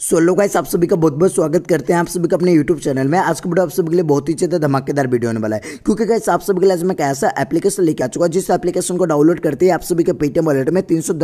सो लोग गाइस आप सभी का बहुत बहुत स्वागत करते हैं आप सभी का अपने यूट्यूब चैनल में आज का वीडियो आप सभी के लिए बहुत ही ज़्यादा धमाकेदार वीडियो होने वाला है क्योंकि कैसे आप सभी के लिए आज मैं ऐसा एप्लीकेशन लेके आ चुका हूँ जिस एप्लीकेशन को डाउनलोड करते हैं आप सभी के पेटीएम वॉलेट में तीन सौ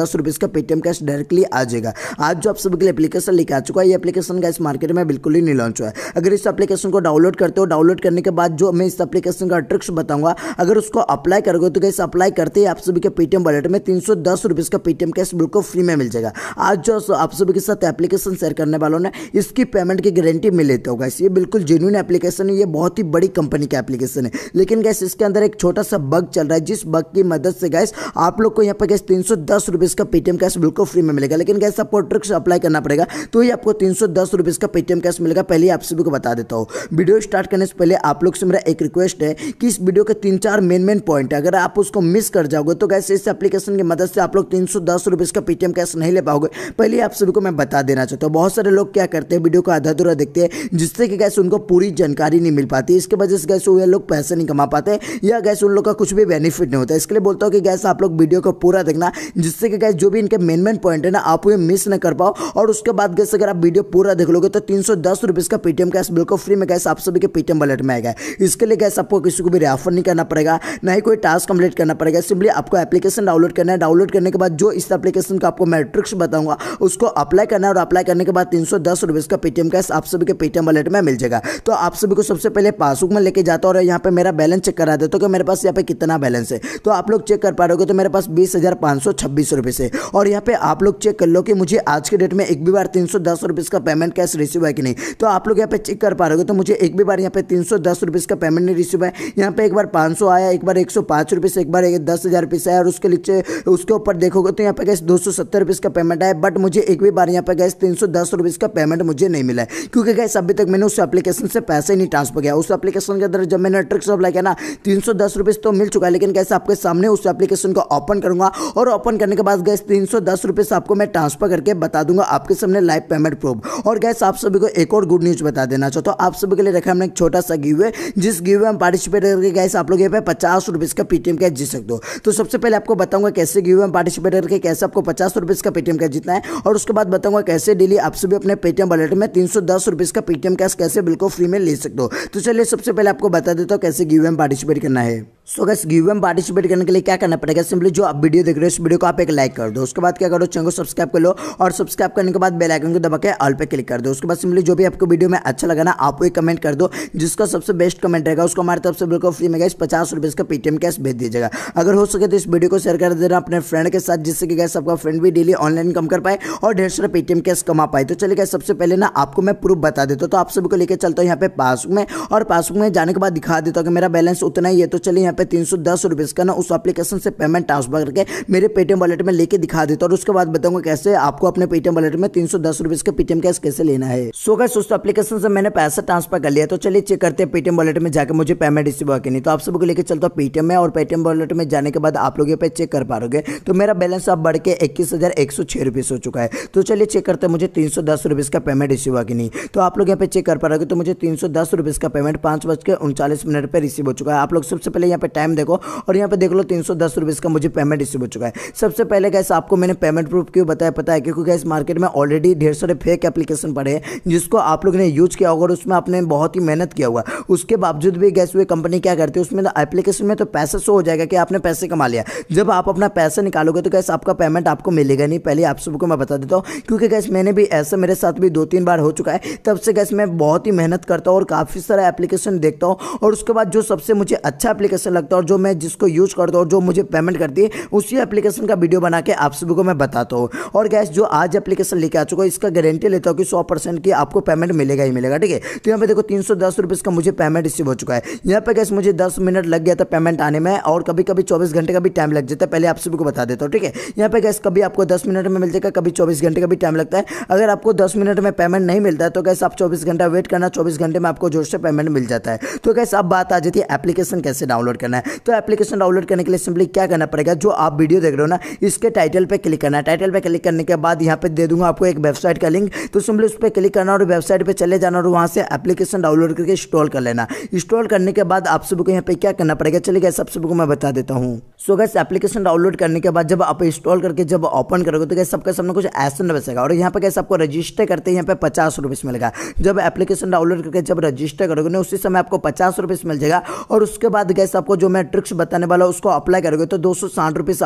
का पेटीएम कैश डायरेक्टली आ जाएगा आज जो आप सभी के लिए एप्लीकेशन लेके आ चुका है ये एप्लीकेशन गाइस मार्केट में बिल्कुल ही नहीं लॉन्च हुआ है अगर इस एप्लीकेशन को डाउनलोड करते हो डाउनलोड करने के बाद जो मैं इस एप्लीकेशन का ट्रिक्स बताऊंगा अगर उसको अप्लाई करोगे तो कैसे अप्लाई करते ही आप सभी के पेटीएम वॉलेट में तीन सौ का पेटीएम कैश बिल्कुल फ्री में मिल जाएगा आज जो आप सभी के साथ एप्लीकेशन शेयर करने वालों ने इसकी पेमेंट की गारंटी मिले तो गैस ये बिल्कुल जेन्यून एप्लीकेशन है ये बहुत ही बड़ी कंपनी की एप्लीकेशन है लेकिन गैस इसके अंदर एक छोटा सा बग चल रहा है जिस बग की मदद से गैस आप लोग को यहाँ पर गैस तीन सौ दस का पेटीएम कैश बिल्कुल फ्री में मिलेगा लेकिन गैस आपको ट्रिक्स अप्लाई करना पड़ेगा तो ही आपको तीन सौ दस का पेटीएम कैश मिलेगा पहले आप सभी को बता देता हूँ वीडियो स्टार्ट करने से पहले आप लोग से मेरा एक रिक्वेस्ट है कि इस वीडियो के तीन चार मेन मेन पॉइंट है अगर आप उसको मिस कर जाओगे तो गैस इस एप्लीकेशन की मदद से आप लोग तीन सौ दस रुपीज़ का पेटीएम कैश नहीं ले पाओगे पहले आप सभी को मैं बता देना चाहता हूँ बहुत सारे लोग क्या करते हैं वीडियो को आधा अधूरा देखते हैं जिससे कि गैस उनको पूरी जानकारी नहीं मिल पाती इसके वजह से गैस वे लोग पैसे नहीं कमा पाते या गैस उन लोग का कुछ भी बेनिफिट नहीं होता इसके लिए बोलता हूँ कि गैस आप लोग वीडियो को पूरा देखना जिससे कि गैस जो भी इनके मेन मेन पॉइंट है ना आप ये मिस ना कर पाओ और उसके बाद गैस अगर आप वीडियो पूरा देख लोगे तो तीन सौ दस का पेटीएम कैश बिल्कुल फ्री में गैस आप सभी के पेटीएम वॉलेट में आएगा इसके लिए गैस आपको किसी को भी रेफर नहीं करना पड़ेगा ना ही कोई टास्क कंप्लीट करना पड़ेगा सिंपली आपको एप्लीकेशन डाउनलोड करना है डाउनलोड करने के बाद जो इस एप्लीकेशन का आपको मैट्रिक्स बताऊंगा उसको अप्लाई करना है और अप्लाई करने के बाद बाद तीन सौ दस रुपये का पेटीएम कैश आप सभी के पेटीएम वॉलेट में मिल जाएगा तो आप सभी को सबसे पहले पासबुक में लेके जाता और यहाँ पे मेरा बैलेंस चेक करा देता हूँ कि मेरे पास यहाँ पे कितना बैलेंस है तो आप लोग चेक कर पा रहे हो तो मेरे पास बीस हज़ार पाँच सौ छब्बीस रुपये से और यहाँ पे आप लोग चेक कर लो कि मुझे आज के डेट में एक भी बार तीन सौ दस रुपये का पेमेंट कैश रिसीव है कि नहीं तो आप लोग यहाँ पे चेक कर पा रहे हो तो मुझे एक भी बार यहाँ पे तीन सौ दस रुपये का पेमेंट नहीं रिसीव है यहाँ पे एक बार पाँच सौ आया एक बार एक सौ पाँच रुपये से एक बार दस हज़ार रुपये से आया और उसके नीचे उसके ऊपर देखोगे तो यहाँ पे गैस दो सौ सत्तर रुपये का पेमेंट आया बट मुझे एक भी बार यहाँ पे गैस तीन सौ दस सौ रुपये इसका पेमेंट मुझे नहीं मिला है क्योंकि गैस अभी तक मैंने उस एप्लीकेशन से पैसे नहीं ट्रांसफर किया उस एप्लीकेशन के अंदर जब मैंने ट्रिक्स अप्लाई किया ना तीन सौ दस रुपये तो मिल चुका है लेकिन गैस आपके सामने उस एप्लीकेशन को ओपन करूंगा और ओपन करने के बाद गैस तीन सौ दस रुपये आपको मैं ट्रांसफर करके बता दूंगा आपके सामने लाइव पेमेंट प्रूफ और गैस आप सभी को एक और गुड न्यूज़ बता देना चाहता हूँ आप सभी के लिए रखा हमने एक छोटा सा गिव है जिस गिव में पार्टिसिपेट करके गैस आप लोग यहाँ पे पचास रुपीज़ का पेटीएम कैश जीत सकते हो तो सबसे पहले आपको बताऊंगा कैसे गिव में पार्टिसिपेट करके कैसे आपको पचास रुपीज़ का पेटीएम कैश जीतना है और उसके बाद बताऊंगा कैसे डेली आपसे से भी अपने पेटीएम वॉलेट में तीन सौ दस का पेटीएम कैश कैसे बिल्कुल फ्री में ले सकते हो तो चलिए सबसे पहले आपको बता देता हूँ कैसे गिव एम पार्टिसिपेट करना है सो गैस गिव में पार्टिसिपेट करने के लिए क्या करना पड़ेगा सिंपली जो आप वीडियो देख रहे हो इस वीडियो को आप एक लाइक कर दो उसके बाद क्या करो चैनल को सब्सक्राइब कर लो और सब्सक्राइब करने के बाद बेल आइकन को दबा के ऑल पे क्लिक कर दो उसके बाद सिंपली जो भी आपको वीडियो में अच्छा लगा ना आप वही कमेंट कर दो जिसका सबसे बेस्ट कमेंट रहेगा उसको हमारे तरफ से बिल्कुल फ्री में गैस पचास रुपये इसका पेटीएम कैश भेज दीजिएगा अगर हो सके तो इस वीडियो को शेयर कर देना अपने फ्रेंड के साथ जिससे कि गैस आपका फ्रेंड भी डेली ऑनलाइन कम कर पाए और ढेर सारा पेटीएम कैश कमा पाए तो चलिए गए सबसे पहले ना आपको मैं प्रूफ बता देता हूँ तो आप सभी को लेकर चलता हूँ यहाँ पे पासबुक में और पासबुक में जाने के बाद दिखा देता हूँ कि मेरा बैलेंस उतना ही है तो चलिए यहाँ पे तीन सौ दस रुपीज़ का ना उस एप्लीकेशन से पेमेंट ट्रांसफर करके मेरे पेटीएम वॉलेट में लेके दिखा देता और उसके बाद बताऊंगा कैसे आपको अपने पेटीएम वॉलेट में तीन सौ दस रुपीज़ का पेटीएम कैश कैसे लेना है सो गए उस एप्लीकेशन से मैंने पैसा ट्रांसफर कर लिया तो चलिए चेक करते हैं पेटीएम वॉलेट में जाकर मुझे पेमेंट रिसीव हुआ कि नहीं तो आप सबको लेकर चलता हूँ पेटीएम में और पेटीएम वॉलेट में जाने के बाद आप लोग ये पे चेक कर पा रहे तो मेरा बैलेंस अब बढ़ के इक्कीस हज़ार एक सौ छः रुपीज़ हो चुका है तो चलिए चेक करते मुझे तीन सौ दस रुपीज़ का पेमेंट रिसीव हुआ कि नहीं तो आप लोग यहाँ पे चेक कर पा रहे तो मुझे तीन सौ दस रुपीज़ का पेमेंट पांच बज के उनचालीस मिनट पर रिसीव हो चुका है आप लोग सबसे पहले यहाँ पे टाइम देखो और यहाँ पे देख लो तीन सौ दस का मुझे पेमेंट रिसीव हो चुका है सबसे पहले गैस आपको मैंने पेमेंट प्रूफ क्यों बताया पता है क्योंकि गैस मार्केट में ऑलरेडी ढेर सारे फेक एप्लीकेशन पड़े हैं जिसको आप लोग ने यूज़ किया होगा और उसमें आपने बहुत ही मेहनत किया होगा उसके बावजूद भी गैस वे कंपनी क्या करती है उसमें एप्लीकेशन तो में तो पैसा शो हो जाएगा कि आपने पैसे कमा लिया जब आप अपना पैसा निकालोगे तो गैस आपका पेमेंट आपको मिलेगा नहीं पहले आप सबको मैं बता देता हूँ क्योंकि गैस मैंने भी ऐसा मेरे साथ भी दो तीन बार हो चुका है तब से गैस मैं बहुत ही मेहनत करता हूँ और काफ़ी सारा एप्लीकेशन देखता हूँ और उसके बाद जो सबसे मुझे अच्छा एप्लीकेशन लगता है और जो मैं जिसको यूज़ करता हूँ और जो मुझे पेमेंट करती है उसी एप्लीकेशन का वीडियो बना के आप सभी को मैं बताता हूँ और गैस जो आज एप्लीकेशन लेके आ चुका है इसका गारंटी लेता हूँ कि सौ परसेंट की आपको पेमेंट मिलेगा ही मिलेगा ठीक है तो यहाँ पे देखो तीन सौ दस मुझे पेमेंट रिसीव हो चुका है यहाँ पे गैस मुझे दस मिनट लग गया था पेमेंट आने में और कभी कभी चौबीस घंटे का भी टाइम लग जाता है पहले आप सभी को बता देता हूँ ठीक है यहाँ पे गैस कभी आपको दस मिनट में मिल जाएगा कभी चौबीस घंटे का भी टाइम लगता है अगर आपको दस मिनट में पेमेंट नहीं मिलता है तो गैस आप चौबीस घंटा वेट करना चौबीस घंटे में आपको जोर से पेमेंट मिल जाता है तो गैस अब बात आ जाती है एप्लीकेशन कैसे डाउनलोड करना है तो एप्लीकेशन डाउनलोड करने के लिए सिंपली क्या करना पड़ेगा जो आप वीडियो देख रहे हो ना इसके टाइटल पर क्लिक करना है टाइटल पर क्लिक करने के बाद यहाँ पर दे दूंगा आपको एक वेबसाइट का लिंक तो सिंपली उस पर क्लिक करना और वेबसाइट पर चले जाना और वहाँ से एप्लीकेशन डाउनलोड करके इंस्टॉल कर लेना इंस्टॉल करने के बाद आप सबको यहाँ पर क्या करना पड़ेगा चलिए सब सबको मैं बता देता हूँ सो गैस एप्लीकेशन डाउनलोड करने के बाद जब आप इंस्टॉल करके जब ओपन करोगे तो गैस सबका सामने कुछ ऐसा बचेगा और यहाँ पर कैसे आपको रजिस्टर करते हैं यहाँ पे पचास रुपीस मिलेगा जब एप्लीकेशन डाउनलोड करके जब रजिस्टर करोगे ना उसी समय आपको पचास रुपीस मिल जाएगा और उसके बाद गैस आपको आपको जो मैं ट्रिक्स बताने वाला उसको अप्लाई करोगे तो दो सौ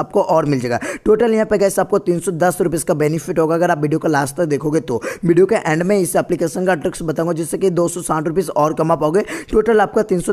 आपको और मिल जाएगा टोटल यहाँ पे गैस आपको तीन सौ का बेनिफिट होगा अगर आप वीडियो को लास्ट तक देखोगे तो वीडियो के एंड में इस एप्लीकेशन का ट्रिक्स बताऊंगा जिससे कि दो सौ और कमा पाओगे टोटल आपका तीन सौ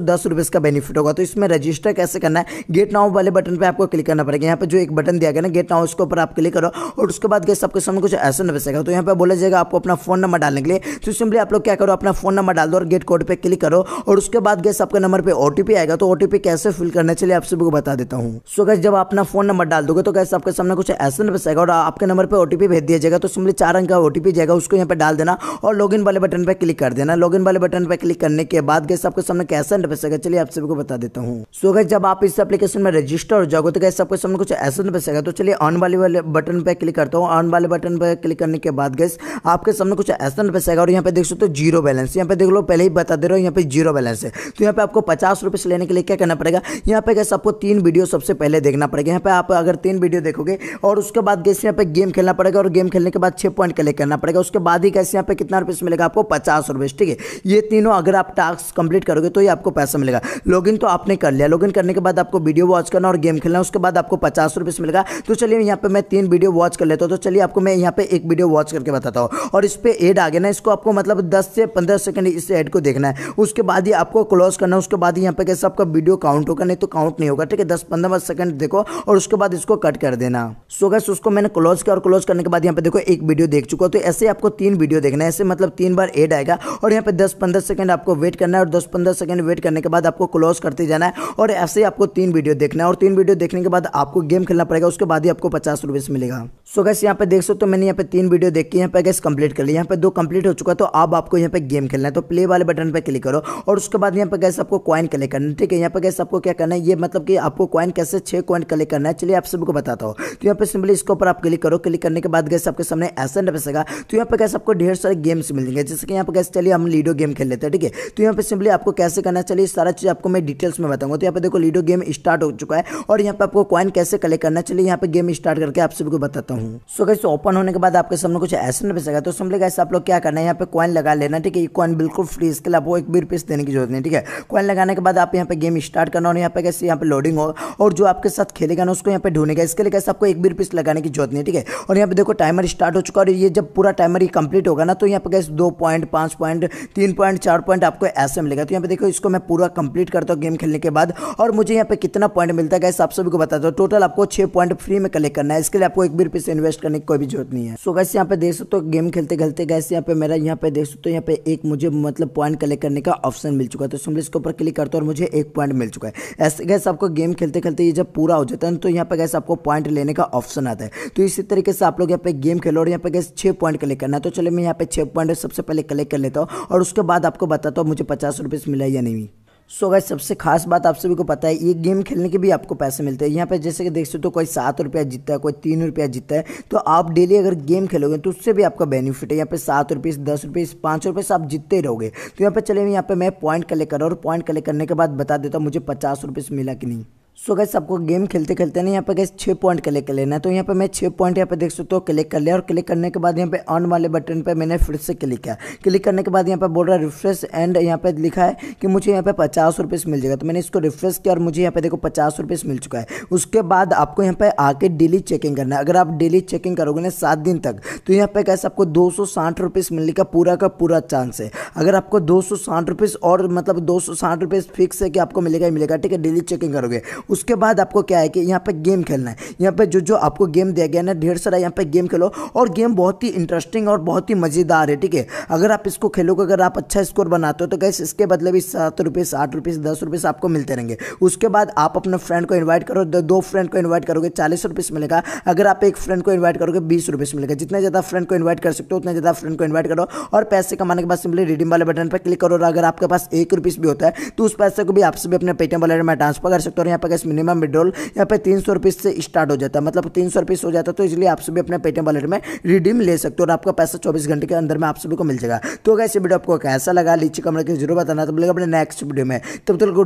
का बेनिफिट होगा तो इसमें रजिस्टर कैसे करना है गेट नाउ वाले बटन पर आपको क्लिक करना पड़ेगा यहाँ पर जो एक बटन दिया गया ना गेट नाउ उसके ऊपर आप क्लिक करो और उसके बाद गैस आपके सामने कुछ ऐसा नवेसेगा तो यहाँ पर बोला जाएगा आपको अपना फोन नंबर डालने के लिए तो सिंपली आप लोग क्या करो अपना फोन नंबर डाल दो और गेट कोड पर क्लिक करो और उसके बाद गैस आपके नंबर पर ओटीपी आएगा तो ओटीपी कैसे कैसे फिल करना चलिए आप सभी को बता देता हूँ सो गैस जब अपना फोन नंबर डाल दोगे तो कैसे आपके सामने कुछ ऐसा नंबर आएगा और आपके नंबर पर ओटीपी भेज दिया जाएगा तो सिंपली चार अंक का ओटीपी जाएगा उसको यहाँ पर डाल देना और लॉग वाले बटन पर क्लिक कर देना लॉग वाले बटन पर क्लिक करने के बाद गैस आपके सामने कैसा नंबर आएगा चलिए आप सभी को बता देता हूँ सो गैस जब आप इस एप्लीकेशन में रजिस्टर हो जाओगे तो कैसे आपके सामने कुछ ऐसा नंबर आएगा तो चलिए ऑन वाले वाले बटन पर क्लिक करता हूँ ऑन वाले बटन पर क्लिक करने के बाद गैस आपके सामने कुछ ऐसा नंबर आएगा और यहाँ पे देख सकते हो जीरो बैलेंस यहाँ पे देख लो पहले ही बता दे रहा हूँ यहाँ पे जीरो बैलेंस है तो यहाँ पे आपको पचास रुपए से लेने के लिए क्या करना पड़ेगा जाएगा यहाँ पे गैस आपको तीन वीडियो सबसे पहले देखना पड़ेगा यहाँ पे आप अगर तीन वीडियो देखोगे और उसके बाद गैस यहाँ पे गेम खेलना पड़ेगा और गेम खेलने के बाद छः पॉइंट कलेक्ट करना पड़ेगा उसके बाद ही गैस यहाँ पे कितना रुपये मिलेगा आपको पचास रुपये ठीक है ये तीनों अगर आप टास्क कंप्लीट करोगे तो ये आपको पैसा मिलेगा लॉग तो आपने कर लिया लॉग करने के बाद आपको वीडियो वॉच करना और गेम खेलना उसके बाद आपको पचास रुपये मिलेगा तो चलिए यहाँ पर मैं तीन वीडियो वॉच कर लेता हूँ तो चलिए आपको मैं यहाँ पर एक वीडियो वॉच करके बताता हूँ और इस पर एड आ गया ना इसको आपको मतलब दस से पंद्रह सेकेंड इस एड को देखना है उसके बाद ही आपको क्लोज करना है उसके बाद ही यहाँ पे कैसे आपका वीडियो काउंट काउंट होगा नहीं तो काउंट नहीं होगा ठीक है दस पंद्रह बस सेकंड देखो और उसके बाद इसको कट कर देना सो गैस उसको मैंने क्लोज किया और क्लोज करने के बाद यहाँ पे देखो एक वीडियो देख चुका तो ऐसे आपको तीन वीडियो देखना ऐसे मतलब तीन बार एड आएगा और यहाँ पे दस पंद्रह सेकंड आपको वेट करना है और दस पंद्रह सेकंड वेट करने के बाद आपको क्लोज करते जाना है और ऐसे ही आपको तीन वीडियो देखना है और तीन वीडियो देखने के बाद आपको गेम खेलना पड़ेगा उसके बाद ही आपको पचास रुपये मिलेगा सो गैस यहाँ पे देख सकते हो मैंने यहाँ पे तीन वीडियो देख के यहाँ पे गैस कंप्लीट कर लिया यहाँ पे दो कंप्लीट हो चुका तो अब आपको यहाँ पे गेम खेलना है तो प्ले वाले बटन पर क्लिक करो और उसके बाद यहाँ पे गैस आपको क्वाइन कलेक्ट करना ठीक है यहाँ पे गैस आपको क्या करना है ये मतलब कि आपको कॉइन कैसे छह कॉइन कलेक्ट करना है चलिए आप सभी को बताता हूँ तो यहाँ पे सिंपली इसके ऊपर आप क्लिक करो क्लिक करने के बाद गैस आपके सामने ऐसा नपेसेगा तो यहाँ पर कैसे आपको ढेर सारे गेम्स मिलेंगे जैसे कि यहाँ पर कैसे चलिए हम लीडो गेम खेल लेते हैं ठीक है तो यहाँ पर सिंपली आपको कैसे करना चलिए सारा चीज़ आपको मैं डिटेल्स में बताऊंगा तो यहाँ पर देखो लीडो गेम स्टार्ट हो चुका है और यहाँ पर आपको कॉइन कैसे कलेक्ट करना चलिए यहाँ पर गेम स्टार्ट करके आप सभी को बताता हूँ सो गैस ओपन होने के बाद आपके सामने कुछ ऐसा नपेसेगा तो सिंपली गैस आप लोग क्या करना है यहाँ पर कॉइन लगा लेना ठीक है ये कॉइन बिल्कुल फ्री इसके लिए आपको एक बी रुपीस देने की जरूरत नहीं ठीक है कॉइन लगाने के बाद आप यहाँ पर गेम स्टार्ट करना और यहाँ पे कैसे यहाँ पे लोडिंग हो और जो आपके साथ खेलेगा ना उसको यहाँ पे ढूंढेगा इसके लिए कैसे आपको एक भी रुपीस लगाने की जरूरत नहीं ठीक है और यहाँ पे देखो टाइमर स्टार्ट हो चुका और ये जब पूरा टाइमर ही कंप्लीट होगा ना तो यहाँ पे कैसे दो पॉइंट पाँच पॉइंट तीन पॉइंट चार पॉइंट आपको ऐसे मिलेगा तो यहाँ पे देखो इसको मैं पूरा कंप्लीट करता हूँ गेम खेलने के बाद और मुझे यहाँ पे कितना पॉइंट मिलता है कैसे आप सभी को बताता हूँ टोटल आपको छः पॉइंट फ्री में कलेक्ट करना है इसके लिए आपको एक भी रुपीस इन्वेस्ट करने की कोई भी जरूरत नहीं है सो कैसे यहाँ पे देख सकते हो गेम खेलते खेलते कैसे यहाँ पे मेरा यहाँ पे देख सकते हो यहाँ पे एक मुझे मतलब पॉइंट कलेक्ट करने का ऑप्शन मिल चुका है तो सिंपली इसके ऊपर क्लिक करता हूँ और मुझे एक पॉइंट मिल चुका है ऐसे गैस आपको गेम खेलते खेलते ये जब पूरा हो जाता है तो यहाँ पर गैस आपको पॉइंट लेने का ऑप्शन आता है तो इसी तरीके से आप लोग यहाँ पे गेम खेलो और यहाँ पे गैस छः पॉइंट कलेक्ट करना है तो चलिए मैं यहाँ पे छः पॉइंट सबसे पहले कलेक्ट कर लेता हूँ और उसके बाद आपको बताता हूँ मुझे पचास रुपये मिला या नहीं सो गाइस सबसे खास बात आप सभी को पता है ये गेम खेलने के भी आपको पैसे मिलते हैं यहाँ पे जैसे कि देख सकते हो तो कोई सात रुपया जीतता है कोई तीन रुपया जीतता है तो आप डेली अगर गेम खेलोगे तो उससे भी आपका बेनिफिट है यहाँ पे सात रुपये दस रुपये पाँच रुपये से आप जीतते ही रहोगे तो यहाँ पे चले यहाँ पे मैं पॉइंट कलेक्ट कर रहा हूँ और पॉइंट कलेक्ट करने के बाद बता देता हूँ मुझे पचास मिला कि नहीं सो गैस आपको गेम खेलते खेलते ना यहाँ पे गैस छः पॉइंट क्लिक कर लेना है तो यहाँ पे मैं छः पॉइंट यहाँ पे देख सकते हो क्लिक कर लिया और क्लिक करने के बाद यहाँ पे ऑन वाले बटन पे मैंने फिर से क्लिक किया क्लिक करने के बाद यहाँ पे बोल रहा है रिफ्रेश एंड यहाँ पे लिखा है कि मुझे यहाँ पे पचास रुपीस मिल जाएगा तो मैंने इसको रिफ्रेश किया और मुझे यहाँ पे देखो पचास रुपये मिल चुका है उसके बाद आपको यहाँ पे आके डेली चेकिंग करना है अगर आप डेली चेकिंग करोगे ना सात दिन तक तो यहाँ पे कैसे आपको दो सौ साठ रुपीज़ मिलने का पूरा का पूरा चांस है अगर आपको दो सौ साठ रुपीज़ और मतलब दो सौ साठ रुपीज़ फिक्स है कि आपको मिलेगा ही मिलेगा ठीक है डेली चेकिंग करोगे उसके बाद आपको क्या है कि यहाँ पे गेम खेलना है यहाँ पे जो जो आपको गेम दिया गया ना ढेर सारा यहाँ पे गेम खेलो और गेम बहुत ही इंटरेस्टिंग और बहुत ही मज़ेदार है ठीक है अगर आप इसको खेलोगे अगर आप अच्छा स्कोर बनाते हो तो कैसे इसके बदले भी सात रुपीस आठ रुपीज़ दस रुपीज़ आपको मिलते रहेंगे उसके बाद आप अपने फ्रेंड को इन्वाइट करो दो फ्रेंड को इन्वाइट करोगे चालीस रुपीज़ मिलेगा अगर आप एक फ्रेंड को इन्वाइट करोगे बीस रुपीज़ मिलेगा जितना ज़्यादा फ्रेंड को इन्वाइट कर सकते हो उतना ज़्यादा फ्रेंड को इन्वाइट करो और पैसे कमाने के बाद सिंपली रिडीम वाले बटन पर क्लिक करो और अगर आपके पास एक रुपीस भी होता है तो उस पैसे को भी आपसे भी अपने पेटीएम वाले में ट्रांसफर कर सकते हो यहाँ पर गैस मिनिमम विड्रॉल यहाँ पे तीन सौ से स्टार्ट हो जाता है मतलब तीन सौ हो जाता है तो इसलिए आप सभी अपने पेटीएम वॉलेट में रिडीम ले सकते हो और आपका पैसा चौबीस घंटे के अंदर में आप सभी को मिल जाएगा तो कैसे वीडियो आपको कैसा लगा लीची कमरे के जरूर बताना तो मिलेगा अपने नेक्स्ट वीडियो में तब तक